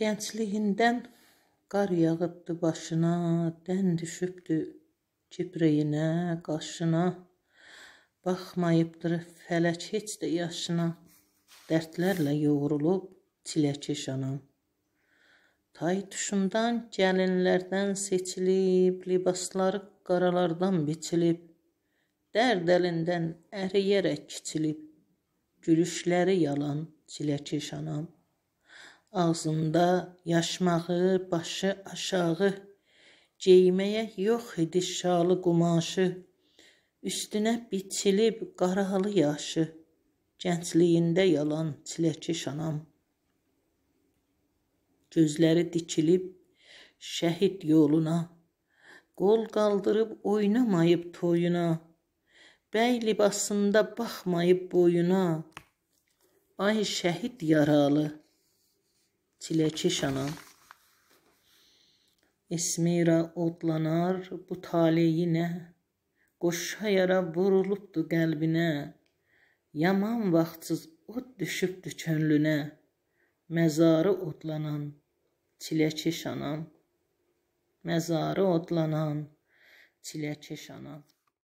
Gəncliyindən qar yağıbdı başına, dən düşübdü kipreyinə, qaşına. Baxmayıbdır fələk heç də yaşına. Dərdlərlə yoğrulub çiləkeş anam. Tay tuşundan, gəlinlərdən seçilib, libasları qaralardan biçilib. Dərd əlindən əriyərək kiçilib. Gülüşləri yalan çiləkeş anam ağzında yaşmağı, başı aşağı, geyməyə yox idi şalı qumaşı, üstünə biçilib qarahalı yaşı, gəncliyində yalan çiləkiş anam. Gözləri dikilib şəhid yoluna, qol qaldırıb oynamayıb toyuna, bəy libasında baxmayıb boyuna, ay şəhid yaralı, çiləkeşanam. Esmira odlanar bu taleyinə, qoşa yara vurulubdu qəlbinə. Yaman vaxtsız od düşübdü könlünə, məzarı odlanan, çiləkeş anam. Məzarı odlanan, çiləkeş anam.